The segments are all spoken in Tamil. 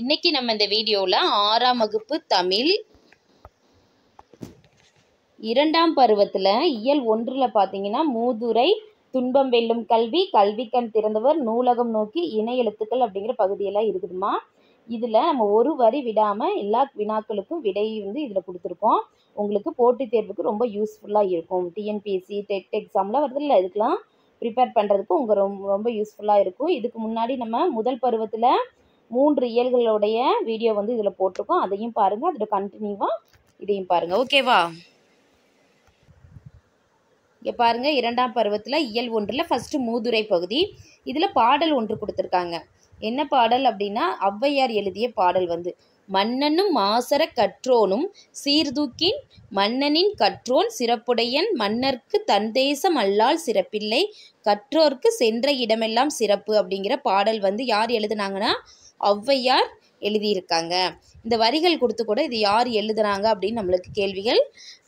இன்னைக்கு நம்ம இந்த வீடியோவில் ஆறாம் வகுப்பு தமிழ் இரண்டாம் பருவத்தில் இயல் ஒன்றில் பார்த்தீங்கன்னா மூதுரை துன்பம் வெல்லும் கல்வி கல்வி கண் திறந்தவர் நூலகம் நோக்கி இணை எழுத்துக்கள் அப்படிங்கிற பகுதியெல்லாம் இருக்குதுமா இதில் நம்ம ஒரு வரி விடாமல் எல்லா வினாக்களுக்கும் விடை வந்து இதில் கொடுத்துருக்கோம் உங்களுக்கு போட்டித் தேர்வுக்கு ரொம்ப யூஸ்ஃபுல்லாக இருக்கும் டிஎன்பிஎஸ்சி டெட் எக்ஸாம்லாம் வருது இல்லை இதுக்கெலாம் ப்ரிப்பேர் பண்ணுறதுக்கு உங்கள் ரொம்ப ரொம்ப யூஸ்ஃபுல்லாக இருக்கும் இதுக்கு முன்னாடி நம்ம முதல் பருவத்தில் மூன்று இயல்களுடைய வீடியோ வந்து இதில் போட்டிருக்கோம் அதையும் பாருங்கள் அதில் கண்டினியூவாக இதையும் பாருங்கள் ஓகேவா இங்கே பாருங்கள் இரண்டாம் பருவத்தில் இயல் ஒன்றில் ஃபஸ்ட்டு மூதுரை பகுதி இதில் பாடல் ஒன்று கொடுத்துருக்காங்க என்ன பாடல் அப்படின்னா ஔவையார் எழுதிய பாடல் வந்து மன்னனும் மாசர கற்றோனும் சீர்தூக்கின் மன்னனின் கற்றோன் சிறப்புடையன் மன்னர்க்கு தந்தேசம் அல்லால் சிறப்பில்லை கற்றோர்க்கு சென்ற இடமெல்லாம் சிறப்பு அப்படிங்கிற பாடல் வந்து யார் எழுதுனாங்கன்னா ஔவையார் எழுதியிருக்காங்க இந்த வரிகள் கொடுத்து கூட இது யார் எழுதுகிறாங்க அப்படின்னு நம்மளுக்கு கேள்விகள்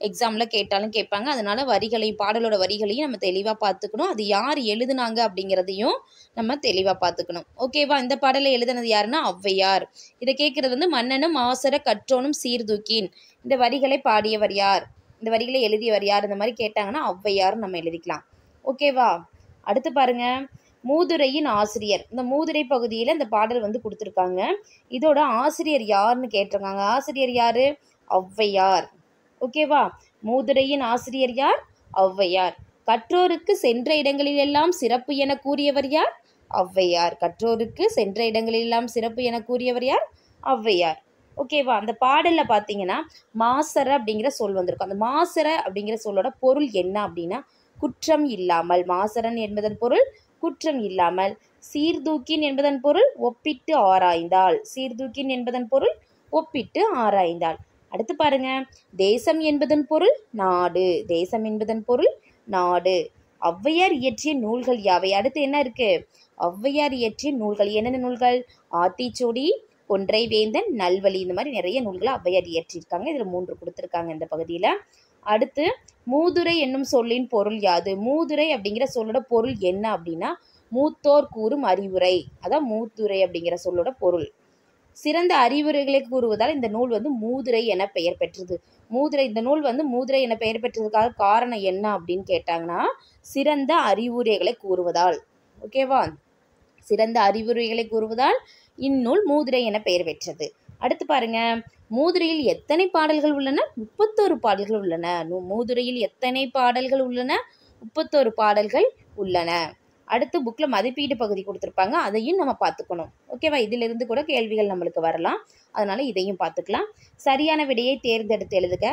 எக்ஸாமில் கேட்டாலும் கேட்பாங்க அதனால் வரிகளையும் பாடலோட வரிகளையும் நம்ம தெளிவாக பார்த்துக்கணும் அது யார் எழுதுனாங்க அப்படிங்கிறதையும் நம்ம தெளிவாக பார்த்துக்கணும் ஓகேவா இந்த பாடலை எழுதுனது யாருன்னா ஔவையார் இதை கேட்குறது வந்து மன்னனும் ஆசர கற்றோனும் சீர்தூக்கின் இந்த வரிகளை பாடியவர் யார் இந்த வரிகளை எழுதியவர் யார் இந்த மாதிரி கேட்டாங்கன்னா ஔவையார் நம்ம எழுதிக்கலாம் ஓகேவா அடுத்து பாருங்கள் மூதுரையின் ஆசிரியர் இந்த மூதுரை பகுதியில் இந்த பாடல் வந்து கொடுத்துருக்காங்க இதோட ஆசிரியர் யாருன்னு கேட்டிருக்காங்க ஆசிரியர் யார் ஔவையார் ஓகேவா மூதுரையின் ஆசிரியர் யார் ஔவையார் கற்றோருக்கு சென்ற இடங்களிலெல்லாம் சிறப்பு என கூறியவர் யார் ஔவையார் கற்றோருக்கு சென்ற இடங்களிலெல்லாம் சிறப்பு என கூறியவர் யார் ஔவையார் ஓகேவா அந்த பாடலில் பார்த்தீங்கன்னா மாசர அப்படிங்கிற சொல் வந்திருக்கும் அந்த மாசர அப்படிங்கிற சொல்லோட பொருள் என்ன அப்படின்னா குற்றம் இல்லாமல் மாசரன் என்பதன் பொருள் குற்றம் இல்லாமல் சீர்தூக்கின் என்பதன் பொருள் ஒப்பிட்டு ஆராய்ந்தால் சீர்தூக்கின் என்பதன் பொருள் ஒப்பிட்டு ஆராய்ந்தால் அடுத்து பாருங்க தேசம் என்பதன் பொருள் நாடு தேசம் என்பதன் பொருள் நாடு ஔவையார் இயற்றிய நூல்கள் யாவை அடுத்து என்ன இருக்கு ஔவையார் இயற்றிய நூல்கள் என்னென்ன நூல்கள் ஆத்திச்சூடி கொன்றை வேந்தன் நல்வழி இந்த மாதிரி நிறைய நூல்களை ஔவையார் இயற்றியிருக்காங்க இதில் மூன்று கொடுத்துருக்காங்க இந்த பகுதியில் அடுத்து மூதுரை என்னும் சொல்லின் பொருள் யாது மூதுரை அப்படிங்கிற சொல்லோட பொருள் என்ன அப்படின்னா மூத்தோர் கூறும் அறிவுரை அதான் மூத்துரை அப்படிங்கிற சொல்லோட பொருள் சிறந்த அறிவுரைகளை கூறுவதால் இந்த நூல் வந்து மூதுரை என பெயர் பெற்றது மூதுரை இந்த நூல் வந்து மூதுரை என பெயர் பெற்றதுக்காக காரணம் என்ன அப்படின்னு கேட்டாங்கன்னா சிறந்த அறிவுரைகளை கூறுவதால் ஓகேவா சிறந்த அறிவுரைகளை கூறுவதால் இந்நூல் மூதுரை என பெயர் பெற்றது அடுத்து பாருங்க மூதுரையில் எத்தனை பாடல்கள் உள்ளன முப்பத்தோரு பாடல்கள் உள்ளன மூதுரையில் எத்தனை பாடல்கள் உள்ளன முப்பத்தோரு பாடல்கள் உள்ளன அடுத்து புக்கில் மதிப்பீடு பகுதி கொடுத்துருப்பாங்க அதையும் நம்ம பார்த்துக்கணும் ஓகேவா இதிலிருந்து கூட கேள்விகள் நம்மளுக்கு வரலாம் அதனால் இதையும் பார்த்துக்கலாம் சரியான விடையை தேர்ந்தெடுத்து எழுதுக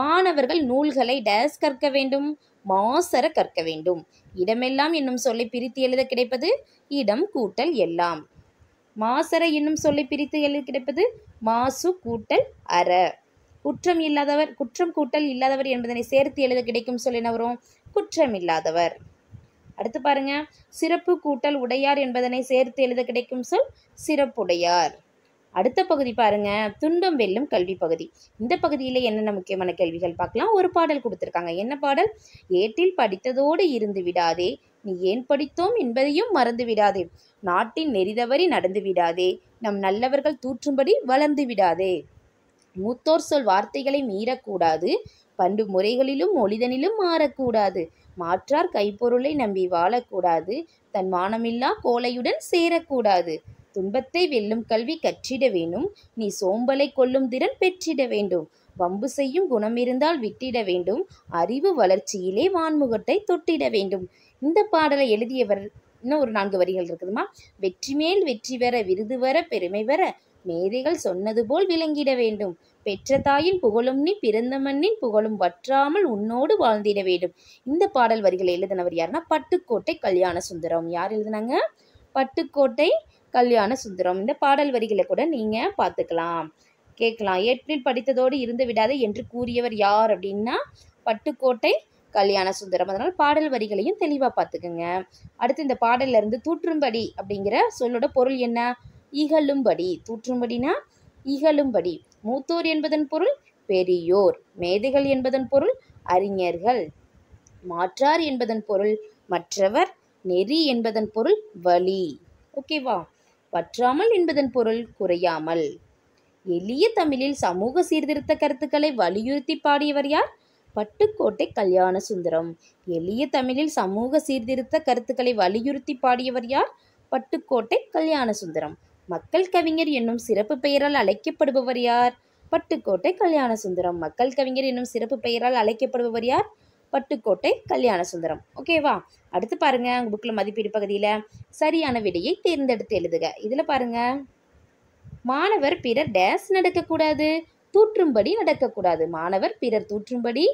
மாணவர்கள் நூல்களை டேஸ் கற்க வேண்டும் மாசர கற்க வேண்டும் இடமெல்லாம் என்னும் சொல்லை பிரித்து எழுத கிடைப்பது இடம் கூட்டல் எல்லாம் மாசர என்னும் சொல்லை பிரித்து எழுதி கிடைப்பது மாசு கூட்டல் அற குற்றம் இல்லாதவர் குற்றம் கூட்டல் இல்லாதவர் என்பதனை சேர்த்து எழுத கிடைக்கும் சொல் என்ன வரும் குற்றம் இல்லாதவர் அடுத்து பாருங்க சிறப்பு கூட்டல் உடையார் என்பதனை சேர்த்து எழுத கிடைக்கும் சொல் சிறப்புடையார் அடுத்த பகுதி பாருங்க துன்பம் வெல்லும் கல்வி பகுதி இந்த பகுதியில் என்னென்ன முக்கியமான கேள்விகள் பார்க்கலாம் ஒரு பாடல் கொடுத்துருக்காங்க என்ன பாடல் ஏட்டில் படித்ததோடு இருந்து விடாதே நீ ஏன் படித்தோம் என்பதையும் மறந்து விடாதே நாட்டின் நெறிதவறி நடந்து விடாதே நம் நல்லவர்கள் தூற்றும்படி வளர்ந்து விடாதே மூத்தோர் சொல் வார்த்தைகளை மீறக்கூடாது பண்டு முறைகளிலும் ஒளிதனிலும் மாறக்கூடாது மாற்றார் கைப்பொருளை நம்பி வாழக்கூடாது தன் மானமில்லா கோலையுடன் சேரக்கூடாது துன்பத்தை வெல்லும் கல்வி கற்றிட வேணும் நீ சோம்பலை கொல்லும் திறன் பெற்றிட வேண்டும் வம்பு செய்யும் குணமிருந்தால் விட்டிட வேண்டும் அறிவு வளர்ச்சியிலே வான்முகத்தை தொட்டிட வேண்டும் இந்த பாடலை எழுதியவர் இன்னும் ஒரு நான்கு வரிகள் இருக்குதுமா வெற்றி மேல் வெற்றி பெற விருது வர பெருமை வர மேதைகள் சொன்னது போல் விளங்கிட வேண்டும் பெற்ற தாயின் புகழும் நீ பிறந்த மண்ணின் புகழும் வற்றாமல் உன்னோடு வாழ்ந்திட வேண்டும் இந்த பாடல் வரிகளை எழுதினவர் யாருன்னா பட்டுக்கோட்டை கல்யாண சுந்தரம் யார் எழுதினாங்க பட்டுக்கோட்டை கல்யாண சுந்தரம் இந்த பாடல் வரிகளை கூட நீங்கள் பார்த்துக்கலாம் கேட்கலாம் ஏற்றில் படித்ததோடு இருந்து விடாது என்று கூறியவர் யார் அப்படின்னா பட்டுக்கோட்டை கல்யாண சுந்தரம் அதனால் பாடல் வரிகளையும் தெளிவாக பார்த்துக்குங்க அடுத்து இந்த பாடல்லேருந்து தூற்றும்படி அப்படிங்கிற சொல்லோட பொருள் என்ன இகழும்படி தூற்றும்படினா இகழும்படி மூத்தோர் என்பதன் பொருள் பெரியோர் மேதைகள் என்பதன் பொருள் அறிஞர்கள் மாற்றார் என்பதன் பொருள் மற்றவர் நெறி என்பதன் பொருள் வலி ஓகேவா பற்றாமல் என்பதன் பொருள் குறையாமல் எளிய தமிழில் சமூக சீர்திருத்த கருத்துக்களை வலியுறுத்தி பாடியவர் யார் பட்டுக்கோட்டை கல்யாண சுந்தரம் எளிய தமிழில் சமூக சீர்திருத்த கருத்துக்களை வலியுறுத்தி பாடியவர் யார் பட்டுக்கோட்டை கல்யாண சுந்தரம் மக்கள் கவிஞர் என்னும் சிறப்பு பெயரால் அழைக்கப்படுபவர் யார் பட்டுக்கோட்டை கல்யாண சுந்தரம் மக்கள் கவிஞர் என்னும் சிறப்பு பெயரால் அழைக்கப்படுபவர் யார் பட்டுக்கோட்டை கல்யாண சுந்தரம் ஓகேவா அடுத்து பாருங்க உங்கள் புக்கில் மதிப்பீடு பகுதியில் சரியான விடையை தேர்ந்தெடுத்து எழுதுக இதில் பாருங்க மாணவர் பிறர் டேஸ் நடக்கக்கூடாது தூற்றும்படி நடக்கக்கூடாது மாணவர் பிறர் தூற்றும்படி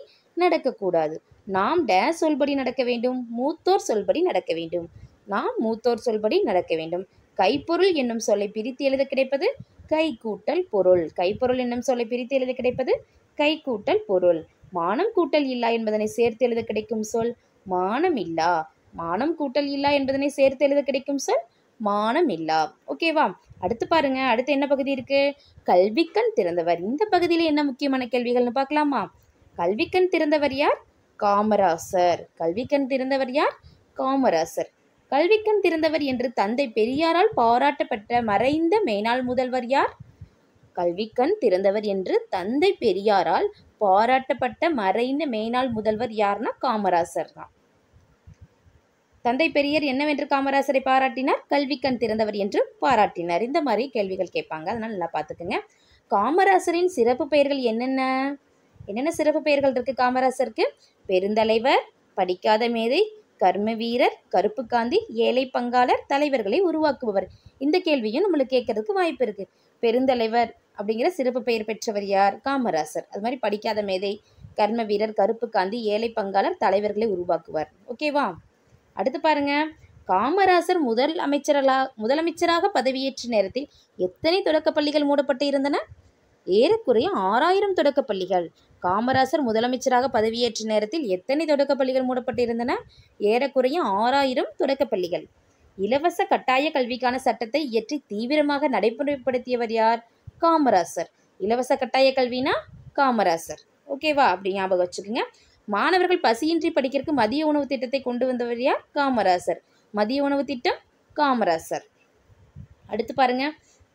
நடக்கக்கூடாது நாம் டேஸ் சொல்படி நடக்க வேண்டும் மூத்தோர் சொல்படி நடக்க வேண்டும் நாம் மூத்தோர் சொல்படி நடக்க வேண்டும் கைப்பொருள் என்னும் சொல்லை பிரித்து எழுத கிடைப்பது கை கூட்டல் பொருள் கைப்பொருள் என்னும் சொல்லை பிரித்து எழுத கிடைப்பது கை கூட்டல் பொருள் மானம் கூட்டல் இல்லா என்பதனை சேர்த்து எழுத கிடைக்கும் சொல் மானம் இல்லா மானம் கூட்டல் இல்லா என்பதனை சேர்த்து எழுத கிடைக்கும் சொல் மானம் இல்லா ஓகேவா அடுத்து பாருங்க அடுத்து என்ன பகுதி இருக்கு கல்விக்கண் திறந்தவர் இந்த பகுதியில் என்ன முக்கியமான கேள்விகள்னு பார்க்கலாமா கல்விக்கண் திறந்தவர் யார் காமராசர் கல்விக்கண் திறந்தவர் யார் காமராசர் கல்விக்கண் திறந்தவர் என்று தந்தை பெரியாரால் பாராட்டப்பட்ட மறைந்த மேனாள் முதல்வர் யார் கல்விக்கண் திறந்தவர் என்று தந்தை பெரியாரால் பாராட்டப்பட்ட மறைந்த மேனாள் முதல்வர் யார்னா காமராசர் தான் தந்தை பெரியர் என்னவென்று காமராசரை பாராட்டினார் கல்வி கண் திறந்தவர் என்று பாராட்டினார் இந்த மாதிரி கேள்விகள் கேட்பாங்க அதனால் நல்லா பார்த்துக்குங்க காமராசரின் சிறப்பு பெயர்கள் என்னென்ன என்னென்ன சிறப்பு பெயர்கள் இருக்குது காமராசருக்கு பெருந்தலைவர் படிக்காத மேதை கர்ம வீரர் கருப்பு காந்தி ஏழை பங்காளர் தலைவர்களை உருவாக்குபவர் இந்த கேள்வியும் நம்மளுக்கு கேட்கறதுக்கு வாய்ப்பு இருக்குது பெருந்தலைவர் அப்படிங்கிற சிறப்பு பெயர் பெற்றவர் யார் காமராசர் அது மாதிரி படிக்காத மேதை கர்ம வீரர் கருப்பு காந்தி ஏழை பங்காளர் தலைவர்களை உருவாக்குவார் ஓகேவா அடுத்து பாருங்க காமராசர் முதல் அமைச்சரலா முதலமைச்சராக பதவியேற்ற நேரத்தில் எத்தனை தொடக்கப்பள்ளிகள் மூடப்பட்டு இருந்தன ஏறக்குறைய ஆறாயிரம் தொடக்கப்பள்ளிகள் காமராசர் முதலமைச்சராக பதவியேற்ற நேரத்தில் எத்தனை தொடக்கப்பள்ளிகள் மூடப்பட்டிருந்தன ஏறக்குறைய ஆறாயிரம் தொடக்கப்பள்ளிகள் இலவச கட்டாய கல்விக்கான சட்டத்தை இயற்றி தீவிரமாக நடைமுறைப்படுத்தியவர் யார் காமராசர் இலவச கட்டாய கல்வினா காமராசர் ஓகேவா அப்படி ஞாபகம் வச்சுக்கோங்க மாணவர்கள் பசியின்றி படிக்கிறதுக்கு மதிய உணவு திட்டத்தை கொண்டு வந்தவர் யார் காமராசர் மதிய உணவு திட்டம் காமராசர் அடுத்து பாருங்க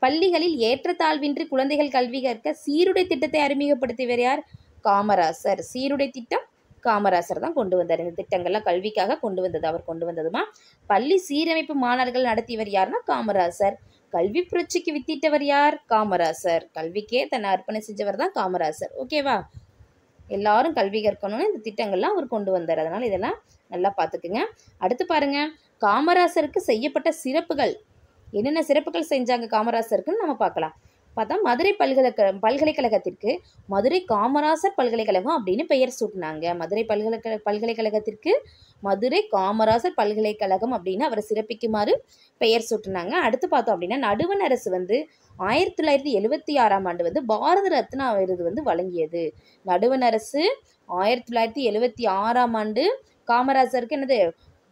பள்ளிகளில் ஏற்றத்தாழ்வின்றி குழந்தைகள் கல்வி கற்க சீருடை திட்டத்தை அறிமுகப்படுத்தியவர் யார் காமராசர் சீருடை திட்டம் காமராசர் தான் கொண்டு வந்தார் இந்த திட்டங்கள்லாம் கல்விக்காக கொண்டு வந்தது அவர் கொண்டு வந்ததுமா பள்ளி சீரமைப்பு மாணவர்கள் நடத்தியவர் யார்னா காமராசர் கல்வி புரட்சிக்கு வித்திட்டவர் யார் காமராசர் கல்விக்கே தன்னை அர்ப்பணம் செஞ்சவர் தான் காமராசர் ஓகேவா எல்லாரும் கல்வி கற்கணும்னு இந்த திட்டங்கள்லாம் அவர் கொண்டு வந்தார் அதனால் இதெல்லாம் நல்லா பார்த்துக்குங்க அடுத்து பாருங்க காமராசருக்கு செய்யப்பட்ட சிறப்புகள் என்னென்ன சிறப்புகள் செஞ்சாங்க காமராசருக்குன்னு நம்ம பார்க்கலாம் பார்த்தா மதுரை பல்கலைக்க பல்கலைக்கழகத்திற்கு மதுரை காமராசர் பல்கலைக்கழகம் அப்படின்னு பெயர் சூட்டினாங்க மதுரை பல்கலைக்கழக பல்கலைக்கழகத்திற்கு மதுரை காமராசர் பல்கலைக்கழகம் அப்படின்னு அவரை சிறப்பிக்குமாறு பெயர் சூட்டினாங்க அடுத்து பார்த்தோம் அப்படின்னா நடுவன் அரசு வந்து ஆயிரத்தி தொள்ளாயிரத்தி எழுபத்தி ஆறாம் ஆண்டு வந்து பாரத ரத்னா விருது வந்து வழங்கியது நடுவன் அரசு ஆயிரத்தி தொள்ளாயிரத்தி எழுபத்தி ஆறாம் ஆண்டு காமராசருக்கு என்னது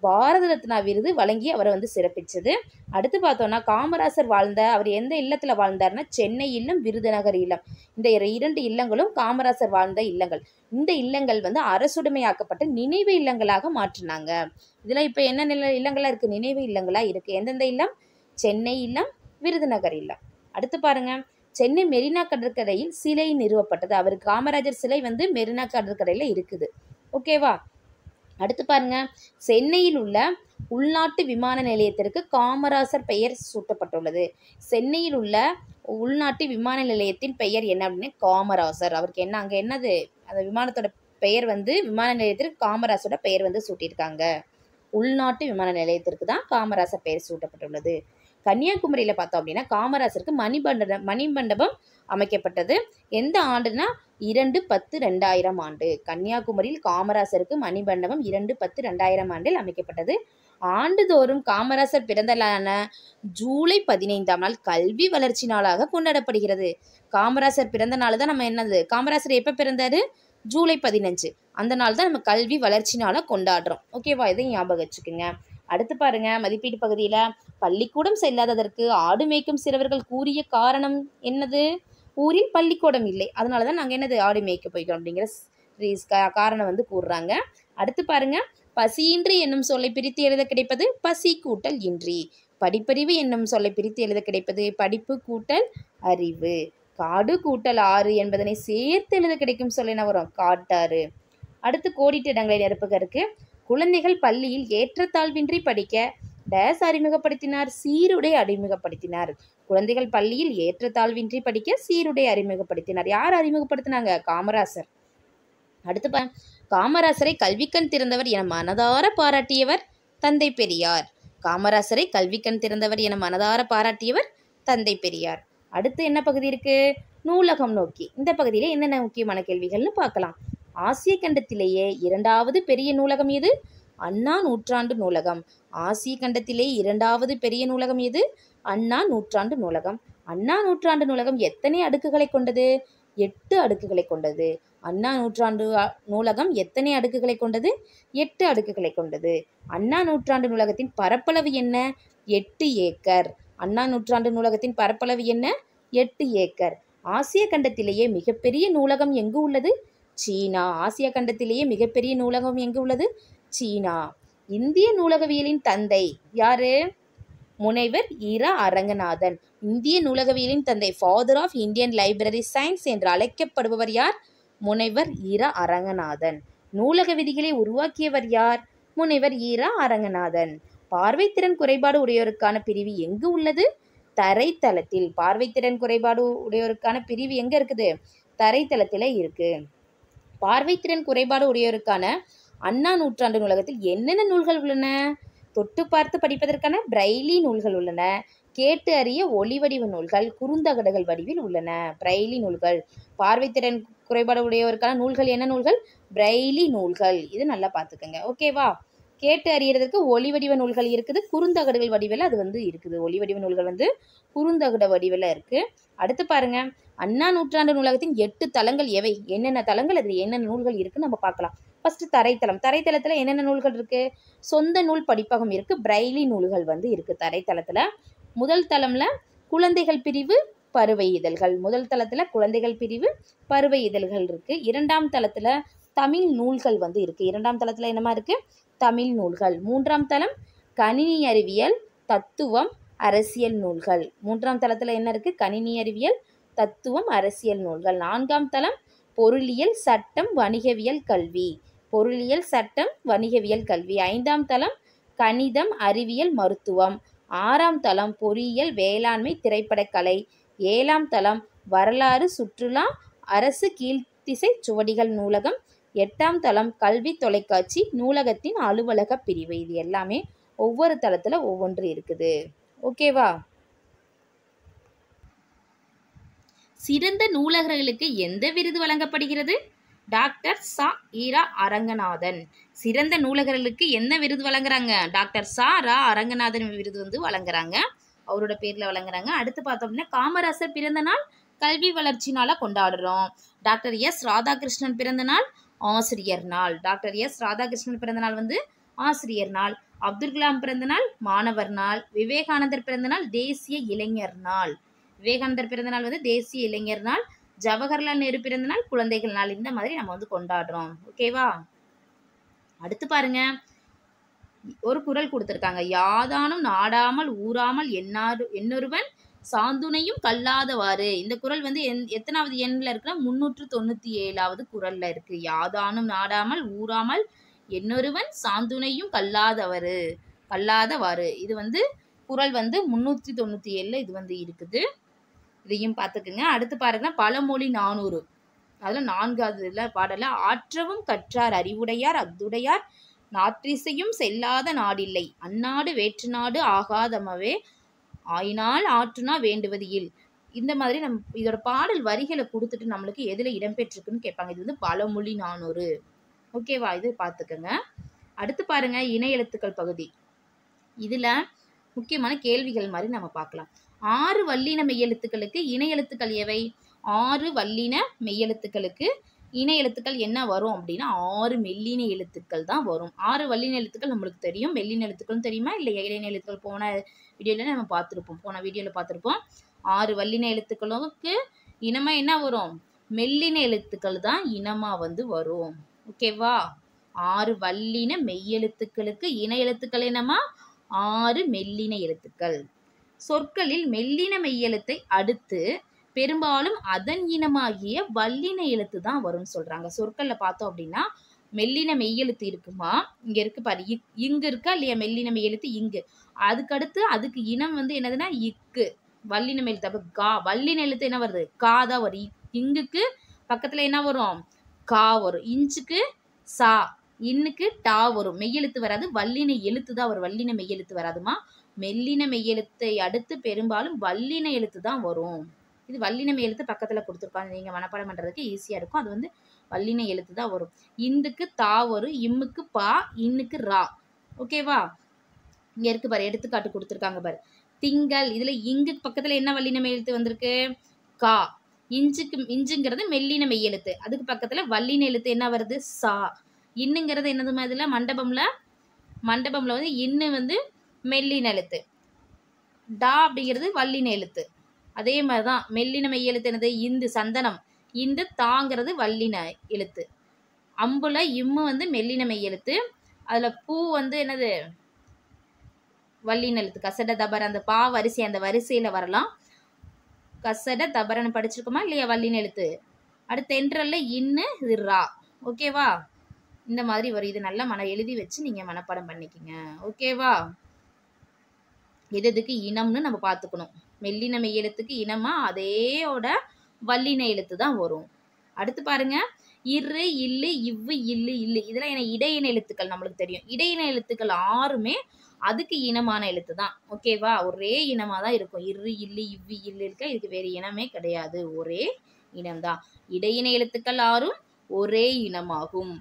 பாரத ரத்னா விருது வழங்கி அவரை வந்து சிறப்பிச்சது அடுத்து பார்த்தோம்னா காமராசர் வாழ்ந்த அவர் எந்த இல்லத்தில் வாழ்ந்தார்னா சென்னை இல்லம் விருதுநகர் இல்லம் இந்த இரண்டு இல்லங்களும் காமராசர் வாழ்ந்த இல்லங்கள் இந்த இல்லங்கள் வந்து அரசுடைமையாக்கப்பட்ட நினைவு இல்லங்களாக மாற்றினாங்க இதில் இப்போ என்ன நில இல்லங்களாக இருக்குது நினைவு இல்லங்களாக இருக்குது எந்தெந்த இல்லம் சென்னை இல்லம் விருதுநகர் இல்லம் அடுத்து பாருங்கள் சென்னை மெரினா கடற்கரையில் சிலை நிறுவப்பட்டது அவர் காமராஜர் சிலை வந்து மெரினா கடற்கரையில் இருக்குது ஓகேவா அடுத்து பாருங்க சென்னையில் உள்ள உள்நாட்டு விமான நிலையத்திற்கு காமராசர் பெயர் சூட்டப்பட்டுள்ளது சென்னையில் உள்ள உள்நாட்டு விமான நிலையத்தின் பெயர் என்ன அப்படின்னா காமராசர் அவருக்கு என்ன அங்கே என்னது அந்த விமானத்தோட பெயர் வந்து விமான நிலையத்திற்கு காமராசரோட பெயர் வந்து சூட்டியிருக்காங்க உள்நாட்டு விமான நிலையத்திற்கு தான் காமராசர் பெயர் சூட்டப்பட்டுள்ளது கன்னியாகுமரியில் பார்த்தோம் அப்படின்னா காமராசருக்கு மணிமண்டபம் மணிமண்டபம் அமைக்கப்பட்டது எந்த ஆண்டுனா இரண்டு பத்து ரெண்டாயிரம் ஆண்டு கன்னியாகுமரியில் காமராசருக்கு மணிமண்டபம் இரண்டு பத்து ரெண்டாயிரம் ஆண்டில் அமைக்கப்பட்டது ஆண்டுதோறும் காமராசர் பிறந்தலான ஜூலை பதினைந்தாம் நாள் கல்வி வளர்ச்சி நாளாக கொண்டாடப்படுகிறது காமராசர் பிறந்த நாள் தான் நம்ம என்னது காமராசர் எப்போ பிறந்தார் ஜூலை பதினஞ்சு அந்த நாள் தான் நம்ம கல்வி வளர்ச்சி நாளாக கொண்டாடுறோம் ஓகேவா இதை ஞாபகம் வச்சுக்கோங்க அடுத்து பாருங்க மதிப்பீட்டு பகுதியில் பள்ளிக்கூடம் செல்லாததற்கு ஆடு மேய்க்கும் சிறுவர்கள் கூறிய காரணம் என்னது ஊரில் பள்ளிக்கூடம் இல்லை அதனாலதான் தான் நாங்கள் என்னது ஆடு மேய்க்க போய்க்கிறோம் அப்படிங்கிற காரணம் வந்து கூறுறாங்க அடுத்து பாருங்க பசியின்றி என்னும் சொல்லை பிரித்து எழுத கிடைப்பது பசி கூட்டல் இன்றி படிப்பறிவு என்னும் சொல்லை பிரித்து எழுத கிடைப்பது படிப்பு கூட்டல் அறிவு காடு கூட்டல் ஆறு என்பதனை சேர்த்து எழுத கிடைக்கும் சொல்லை என்ன வரும் காட்டாறு அடுத்து கோடிட்டு இடங்களை நிரப்புகிறதுக்கு குழந்தைகள் பள்ளியில் ஏற்றத்தாழ்வின்றி படிக்க டேஸ் அறிமுகப்படுத்தினார் சீருடை அறிமுகப்படுத்தினார் குழந்தைகள் பள்ளியில் ஏற்றத்தாழ்வின்றி படிக்க சீருடை அறிமுகப்படுத்தினார் யார் அறிமுகப்படுத்தினாங்க காமராசர் அடுத்து பா காமராசரை கல்விக்கண் திறந்தவர் என மனதார பாராட்டியவர் தந்தை பெரியார் காமராசரை கல்விக்கண் திறந்தவர் என மனதார பாராட்டியவர் தந்தை பெரியார் அடுத்து என்ன பகுதி இருக்கு நூலகம் நோக்கி இந்த பகுதியில் என்னென்ன முக்கியமான கேள்விகள்னு பார்க்கலாம் ஆசிய கண்டத்திலேயே இரண்டாவது பெரிய நூலகம் எது அண்ணா நூற்றாண்டு நூலகம் ஆசிய கண்டத்திலே இரண்டாவது பெரிய நூலகம் எது அண்ணா நூற்றாண்டு நூலகம் அண்ணா நூற்றாண்டு நூலகம் எத்தனை அடுக்குகளை கொண்டது எட்டு அடுக்குகளை கொண்டது அண்ணா நூற்றாண்டு நூலகம் எத்தனை அடுக்குகளை கொண்டது எட்டு அடுக்குகளை கொண்டது அண்ணா நூற்றாண்டு நூலகத்தின் பரப்பளவு என்ன எட்டு ஏக்கர் அண்ணா நூற்றாண்டு நூலகத்தின் பரப்பளவு என்ன எட்டு ஏக்கர் ஆசிய கண்டத்திலேயே மிகப்பெரிய நூலகம் எங்கு உள்ளது சீனா ஆசிய கண்டத்திலேயே மிகப்பெரிய நூலகம் எங்கு உள்ளது சீனா இந்திய நூலகவியலின் தந்தை யாரு முனைவர் ஈரா அரங்கநாதன் இந்திய நூலகவியலின் தந்தை father of Indian library science என்று அழைக்கப்படுபவர் யார் முனைவர் ஈரா அரங்கநாதன் நூலக விதிகளை உருவாக்கியவர் யார் முனைவர் ஈரா அரங்கநாதன் பார்வைத்திறன் குறைபாடு உடையோருக்கான பிரிவு எங்கு உள்ளது தரைத்தளத்தில் பார்வைத்திறன் குறைபாடு உடையோருக்கான பிரிவு எங்கே இருக்குது தரைத்தளத்தில் இருக்குது பார்வைத்திறன் குறைபாடு உடையோருக்கான அண்ணா நூற்றாண்டு நூலகத்தில் என்னென்ன நூல்கள் உள்ளன தொட்டு பார்த்து படிப்பதற்கான பிரைலி நூல்கள் உள்ளன கேட்டு அறிய ஒளிவடிவு நூல்கள் குறுந்தகடுகள் வடிவில் உள்ளன பிரைலி நூல்கள் பார்வைத்திறன் குறைபாடு உடையவருக்கான நூல்கள் என்ன நூல்கள் பிரைலி நூல்கள் இது நல்லா பார்த்துக்கோங்க ஓகேவா கேட்டு அறியறதுக்கு ஒளி வடிவ நூல்கள் இருக்குது குறுந்தகடுகள் வடிவில் அது வந்து இருக்குது ஒளி வடிவ நூல்கள் வந்து குறுந்தகட வடிவில் இருக்குது அடுத்து பாருங்க அண்ணா நூற்றாண்டு நூலகத்தின் எட்டு தலங்கள் எவை என்னென்ன தலங்கள் அது என்னென்ன நூல்கள் இருக்குன்னு நம்ம பார்க்கலாம் ஃபஸ்ட்டு தரைத்தளம் தரைத்தளத்தில் என்னென்ன நூல்கள் இருக்குது சொந்த நூல் படிப்பகம் இருக்குது பிரைலி நூல்கள் வந்து இருக்குது தரைத்தளத்தில் முதல் தளம்ல குழந்தைகள் பிரிவு பருவை இதழ்கள் முதல் தளத்தில் குழந்தைகள் பிரிவு பருவை இதழ்கள் இருக்குது இரண்டாம் தளத்தில் தமிழ் நூல்கள் வந்து இருக்குது இரண்டாம் தளத்தில் என்னமா இருக்குது தமிழ் நூல்கள் மூன்றாம் தளம் கணினி அறிவியல் தத்துவம் அரசியல் நூல்கள் மூன்றாம் தளத்தில் என்ன இருக்குது கணினி அறிவியல் தத்துவம் அரசியல் நூல்கள் நான்காம் தளம் பொருளியல் சட்டம் வணிகவியல் கல்வி பொருளியல் சட்டம் வணிகவியல் கல்வி ஐந்தாம் தளம் கணிதம் அறிவியல் மருத்துவம் ஆறாம் தளம் பொறியியல் வேளாண்மை திரைப்படக்கலை ஏழாம் தளம் வரலாறு சுற்றுலா அரசு கீழ்த்திசை சுவடிகள் நூலகம் எட்டாம் தளம் கல்வி தொலைக்காட்சி நூலகத்தின் அலுவலக பிரிவு இது எல்லாமே ஒவ்வொரு தளத்தில் ஒவ்வொன்று இருக்குது ஓகேவா சிறந்த நூலகர்களுக்கு எந்த விருது வழங்கப்படுகிறது டாக்டர் சா ஈரா அரங்கநாதன் சிறந்த நூலகர்களுக்கு என்ன விருது வழங்குறாங்க டாக்டர் சா ரா அரங்கநாதன் விருது வந்து வழங்குறாங்க அவரோட பேரில் வழங்குறாங்க அடுத்து பார்த்தோம் அப்படின்னா காமராசர் பிறந்த நாள் கல்வி வளர்ச்சினால கொண்டாடுறோம் டாக்டர் எஸ் ராதாகிருஷ்ணன் பிறந்த நாள் ஆசிரியர் நாள் டாக்டர் எஸ் ராதாகிருஷ்ணன் பிறந்தநாள் வந்து ஆசிரியர் நாள் அப்துல் கலாம் பிறந்தநாள் மாணவர் நாள் விவேகானந்தர் பிறந்தநாள் தேசிய இளைஞர் நாள் விவேகானந்தர் பிறந்தநாள் வந்து தேசிய இளைஞர் நாள் ஜவஹர்லால் நேரு பிறந்தநாள் குழந்தைகள் நாள் இந்த மாதிரி நம்ம வந்து கொண்டாடுறோம் ஓகேவா அடுத்து பாருங்க ஒரு குரல் கொடுத்துருக்காங்க யாதானும் நாடாமல் ஊறாமல் என்னாரு என்னொருவன் சாந்துனையும் கல்லாதவாறு இந்த குரல் வந்து எந் எத்தனாவது எண்ணில் இருக்குன்னா முன்னூற்று தொண்ணூற்றி ஏழாவது குரலில் இருக்கு யாதானும் நாடாமல் ஊறாமல் என்னொருவன் சாந்துனையும் கல்லாதவரு கல்லாதவாறு இது வந்து குரல் வந்து முன்னூத்தி தொண்ணூற்றி ஏழில் இது வந்து இருக்குது இதையும் பார்த்துக்குங்க அடுத்து பாருங்கன்னா பழமொழி நானூறு அதில் நான்காவதுல பாடல ஆற்றவும் கற்றார் அறிவுடையார் அஃதுடையார் நாற்றிசையும் செல்லாத நாடில்லை அந்நாடு வேற்று நாடு ஆகாதமவே ஆயினால் ஆற்றுனா வேண்டுவது இல் இந்த மாதிரி நம் இதோட பாடல் வரிகளை கொடுத்துட்டு நம்மளுக்கு எதில் இடம்பெற்றிருக்குன்னு கேட்பாங்க இது வந்து பழமொழி நானூறு ஓகேவா இது பார்த்துக்கோங்க அடுத்து பாருங்க இணையெழுத்துக்கள் எழுத்துக்கள் பகுதி இதில் முக்கியமான கேள்விகள் மாதிரி நம்ம பார்க்கலாம் ஆறு வல்லின மெய்யெழுத்துக்களுக்கு இணையெழுத்துக்கள் எழுத்துக்கள் எவை ஆறு வல்லின மெய்யெழுத்துக்களுக்கு இணை எழுத்துக்கள் என்ன வரும் அப்படின்னா ஆறு மெல்லின எழுத்துக்கள் தான் வரும் ஆறு வல்லின எழுத்துக்கள் நம்மளுக்கு தெரியும் மெல்லின எழுத்துக்களும் தெரியுமா இல்லை இளைஞ எழுத்துக்கள் போன வீடியோவில் நம்ம பார்த்துருப்போம் போன வீடியோவில் பார்த்துருப்போம் ஆறு வல்லின எழுத்துக்களுக்கு இனமாக என்ன வரும் மெல்லின எழுத்துக்கள் தான் இனமாக வந்து வரும் ஓகேவா ஆறு வல்லின மெய்யெழுத்துக்களுக்கு இன எழுத்துக்கள் என்னமா ஆறு மெல்லின எழுத்துக்கள் சொற்களில் மெல்லின மெய்யெழுத்தை அடுத்து பெரும்பாலும் அதன் இனமாகிய வல்லின எழுத்து தான் வரும்னு சொல்றாங்க சொற்கள்ல பார்த்தோம் அப்படின்னா மெல்லின மெய்யெழுத்து இருக்குமா இங்க இருக்கு பாரு இங்கு இருக்கா இல்லையா மெல்லின மெய்யெழுத்து இங்கு அதுக்கடுத்து அதுக்கு இனம் வந்து என்னதுன்னா இக்கு வல்லின எழுத்து அப்ப கா வல்லின எழுத்து என்ன வருது கா தான் வரும் இங்குக்கு பக்கத்துல என்ன வரும் கா வரும் இஞ்சுக்கு சா இன்னுக்கு டா வரும் மெய்யெழுத்து வராது வல்லின எழுத்து தான் வரும் வல்லின மெய்யெழுத்து வராதுமா மெல்லின மெய்யெழுத்தை அடுத்து பெரும்பாலும் வல்லின எழுத்து தான் வரும் இது வல்லினம் எழுத்து பக்கத்தில் கொடுத்துருப்பாங்க நீங்கள் மனப்பாடம் பண்ணுறதுக்கு ஈஸியாக இருக்கும் அது வந்து வல்லின எழுத்து தான் வரும் இந்துக்கு தா வரும் இம்முக்கு பா இன்னுக்கு ரா ஓகேவா இங்கே இருக்குது பாரு எடுத்துக்காட்டு கொடுத்துருக்காங்க பாரு திங்கள் இதில் இங்கு பக்கத்தில் என்ன வல்லின எழுத்து வந்திருக்கு கா இஞ்சுக்கு இஞ்சுங்கிறது மெல்லின மெய்யெழுத்து அதுக்கு பக்கத்தில் வல்லின எழுத்து என்ன வருது சா இன்னுங்கிறது என்னது மாதிரில மண்டபமில் மண்டபமில் வந்து இன்னு வந்து மெல்லின எழுத்து டா அப்படிங்கிறது வல்லின எழுத்து அதே மாதிரி தான் மெல்லின மெய் எழுத்து என்னது இந்து சந்தனம் இந்து தாங்கிறது வல்லின எழுத்து அம்புல இம்மு வந்து மெல்லின மெய் எழுத்து அதில் பூ வந்து என்னது வல்லின எழுத்து கசட தபர் அந்த பா வரிசை அந்த வரிசையில் வரலாம் கசட தபரன்னு படிச்சிருக்கோமா இல்லையா வல்லின எழுத்து அடுத்து என்றல்ல இன்னு இது ரா ஓகேவா இந்த மாதிரி வரும் இது நல்லா மன எழுதி வச்சு நீங்கள் மனப்பாடம் பண்ணிக்கங்க ஓகேவா எது எதுக்கு இனம்னு நம்ம பார்த்துக்கணும் மெல்லினம் எழுத்துக்கு இனமாக அதேயோட வல்லின எழுத்து தான் வரும் அடுத்து பாருங்க இரு இல்லு இவ்வு இல்லு இல்லு இதெல்லாம் என்ன இடையின எழுத்துக்கள் நம்மளுக்கு தெரியும் இடையின எழுத்துக்கள் ஆறுமே அதுக்கு இனமான எழுத்து தான் ஓகேவா ஒரே இனமாக தான் இருக்கும் இரு இல்லு இவ்வு இல்லு இருக்க இதுக்கு வேறு இனமே கிடையாது ஒரே இனம்தான் இடையின எழுத்துக்கள் ஆறும் ஒரே இனமாகும்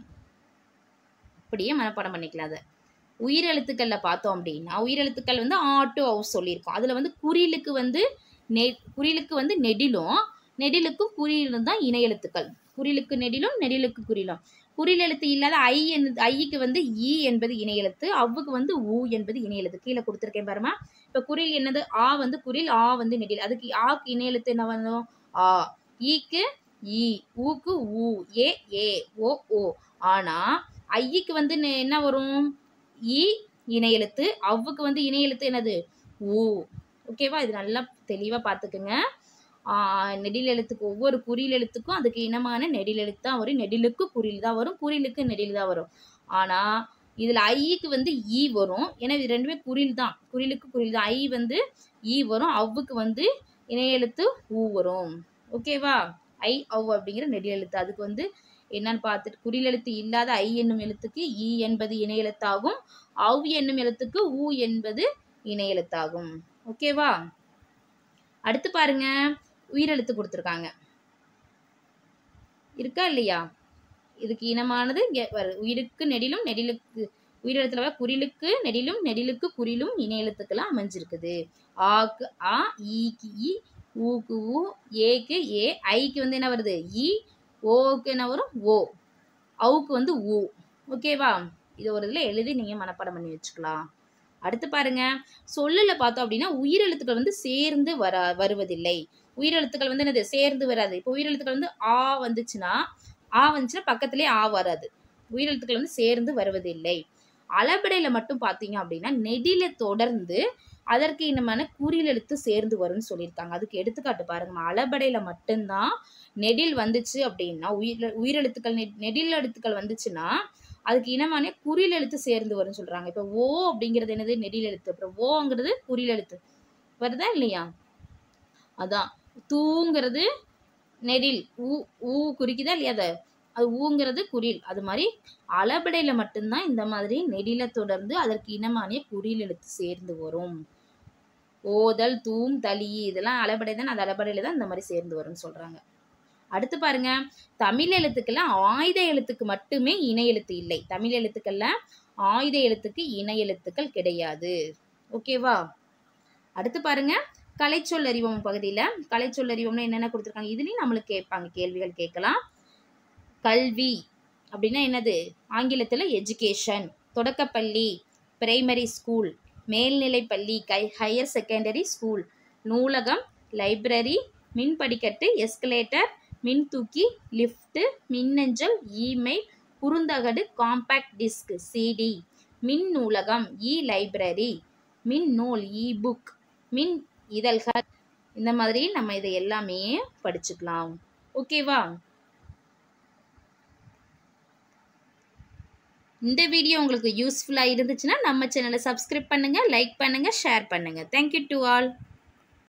அப்படியே மனப்பாடம் பண்ணிக்கலாம் அதை உயிரெழுத்துக்களில் பார்த்தோம் அப்படின்னா உயிரெழுத்துக்கள் வந்து ஆட்டு ஹவுஸ் சொல்லியிருக்கோம் அதில் வந்து குறிலுக்கு வந்து நெ குறிலுக்கு வந்து நெடிலும் நெடிலுக்கும் குறியிலும் தான் இணை எழுத்துக்கள் குறிலுக்கு நெடிலும் நெடிலுக்கு குறிலும் குறில் எழுத்து இல்லாத ஐ என் ஐக்கு வந்து இ என்பது இணை எழுத்து அவ்வுக்கு வந்து உ என்பது இணை எழுத்து கீழே கொடுத்துருக்கேன் பாருமா இப்போ குரில் என்னது ஆ வந்து குறில் ஆ வந்து நெடில் அதுக்கு ஆக்கு இணை எழுத்து என்ன வந்தோம் ஆ ஈக்கு இ ஊக்கு ஊ ஏ ஏ ஓ ஓ ஆனால் ஐக்கு வந்து என்ன வரும் இ இணையெழுத்து அவ்வுக்கு வந்து இணையெழுத்து என்னது ஊ ஓகேவா இது நல்லா தெளிவாக பார்த்துக்குங்க நெடில் எழுத்துக்கு ஒவ்வொரு குறியில் எழுத்துக்கும் அதுக்கு இனமான நெடில் எழுத்து தான் வரும் நெடிலுக்கு குறியில் தான் வரும் குறிலுக்கு நெடில் தான் வரும் ஆனால் இதில் ஐக்கு வந்து ஈ e வரும் ஏன்னா இது ரெண்டுமே குறில் தான் குறிலுக்கு குறில் தான் ஐ வந்து ஈ e வரும் அவ்வுக்கு வந்து இணையெழுத்து ஊ வரும் ஓகேவா ஐ அவ் அப்படிங்கிற நெடில் எழுத்து அதுக்கு வந்து என்னன்னு பார்த்துட்டு குறில் எழுத்து இல்லாத ஐ என்னும் எழுத்துக்கு இ என்பது இணை எழுத்தாகும் என்னும் எழுத்துக்கு உ என்பது இணை எழுத்தாகும் ஓகேவா அடுத்து பாருங்க உயிரெழுத்து கொடுத்துருக்காங்க இருக்கா இல்லையா இதுக்கு இனமானது உயிருக்கு நெடிலும் நெடிலுக்கு உயிரெழுத்துல குறிலுக்கு நெடிலும் நெடிலுக்கு குறிலும் இணை எழுத்துக்கெல்லாம் அமைஞ்சிருக்குது ஆக்கு ஆ ஈக்கு இ ஊக்கு ஊ ஏக்கு ஏ ஐக்கு வந்து என்ன வருது இ ஓக்கு என்ன வரும் ஓ அவுக்கு வந்து ஊ ஓகேவா இது ஒரு இதில் எழுதி நீங்கள் மனப்பாடம் பண்ணி வச்சுக்கலாம் அடுத்து பாருங்க சொல்லில் பார்த்தோம் அப்படின்னா உயிரெழுத்துக்கள் வந்து சேர்ந்து வர வருவதில்லை உயிரெழுத்துக்கள் வந்து என்னது சேர்ந்து வராது இப்போ உயிரெழுத்துக்கள் வந்து ஆ வந்துச்சுன்னா ஆ வந்துச்சுன்னா பக்கத்துலேயே ஆ வராது உயிரெழுத்துக்கள் வந்து சேர்ந்து வருவதில்லை அளபடையில் மட்டும் பார்த்தீங்க அப்படின்னா நெடியில் தொடர்ந்து அதற்கு இனமான குறியில் எழுத்து சேர்ந்து வரும்னு சொல்லியிருக்காங்க அதுக்கு எடுத்துக்காட்டு பாருங்க அலபடையில மட்டும்தான் நெடில் வந்துச்சு அப்படின்னா உயிர் உயிரெழுத்துக்கள் நெடில் எழுத்துக்கள் வந்துச்சுன்னா அதுக்கு இனமானே குறியில் எழுத்து சேர்ந்து வரும்னு சொல்கிறாங்க இப்போ ஓ அப்படிங்கிறது என்னது நெடில் எழுத்து அப்புறம் ஓங்கிறது குறியில் எழுத்து வருதா இல்லையா அதான் தூங்கிறது நெடில் ஊ ஊ குறிக்குதா இல்லையா அதை அது ஊங்கிறது குரில் அது மாதிரி அளபடையில மட்டும்தான் இந்த மாதிரி நெடில தொடர்ந்து அதற்கு இனமானே குறில் எழுத்து சேர்ந்து வரும் ஓதல் தூம் தளி இதெல்லாம் அலபடை தான் அந்த அலபடையில் தான் இந்த மாதிரி சேர்ந்து வரும்னு சொல்றாங்க அடுத்து பாருங்க தமிழ் எழுத்துக்கெல்லாம் ஆயுத எழுத்துக்கு மட்டுமே இணை எழுத்து இல்லை தமிழ் எழுத்துக்கெல்லாம் ஆயுத எழுத்துக்கு இணை எழுத்துக்கள் கிடையாது ஓகேவா அடுத்து பாருங்க கலைச்சொல் அறிவம் பகுதியில் கலைச்சொல் அறிவம்னு என்னென்ன கொடுத்துருக்காங்க இதுலையும் நம்மளுக்கு கேட்பாங்க கேள்விகள் கேட்கலாம் கல்வி அப்படின்னா என்னது ஆங்கிலத்தில் எஜுகேஷன் தொடக்கப்பள்ளி பிரைமரி ஸ்கூல் மேல்நிலைப்பள்ளி கை ஹையர் செகண்டரி ஸ்கூல் நூலகம் லைப்ரரி மின் படிக்கட்டு எஸ்கலேட்டர் மின் தூக்கி லிஃப்ட்டு மின்னஞ்சல் இமெயில் குறுந்தகடு காம்பேக்ட் டிஸ்க் சிடி மின் நூலகம் இ லைப்ரரி மின் நூல் இ புக் மின் இதழ்கள் இந்த மாதிரி நம்ம இதை எல்லாமே படிச்சுக்கலாம் ஓகேவா இந்த வீடியோ உங்களுக்கு யூஸ்ஃபுல்லாக இருந்துச்சுன்னா நம்ம சேனலை சப்ஸ்கிரைப் பண்ணுங்கள் லைக் பண்ணுங்கள் ஷேர் பண்ணுங்கள் தேங்க்யூ டு ஆல்